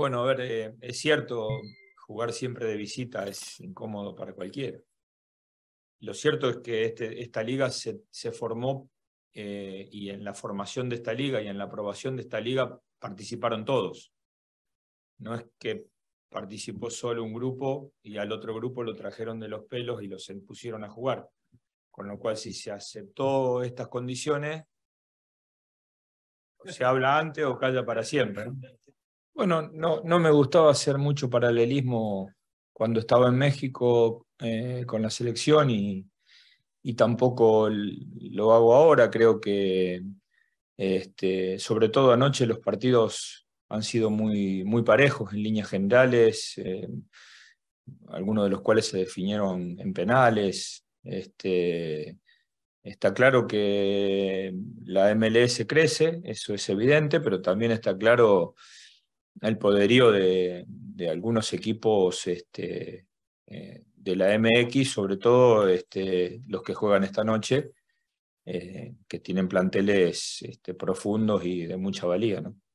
Bueno, a ver, eh, es cierto, jugar siempre de visita es incómodo para cualquiera. Lo cierto es que este, esta liga se, formó eh, y en la formación de esta liga y en la aprobación de esta liga participaron todos. No es que participó solo un grupo y al otro grupo lo trajeron de los pelos y los pusieron a jugar. Con lo cual, si se aceptó estas condiciones, se habla antes o calla para siempre. Bueno, no, no me gustaba hacer mucho paralelismo cuando estaba en México eh, con la selección y, y tampoco lo hago ahora. Creo que, este, sobre todo anoche, los partidos han sido muy, muy parejos en líneas generales, eh, algunos de los cuales se definieron en penales. Este, está claro que la MLS crece, eso es evidente, pero también está claro el poderío de, algunos equipos este, eh, de la MX, sobre todo este, los que juegan esta noche, eh, que tienen planteles este, profundos y de mucha valía. ¿no?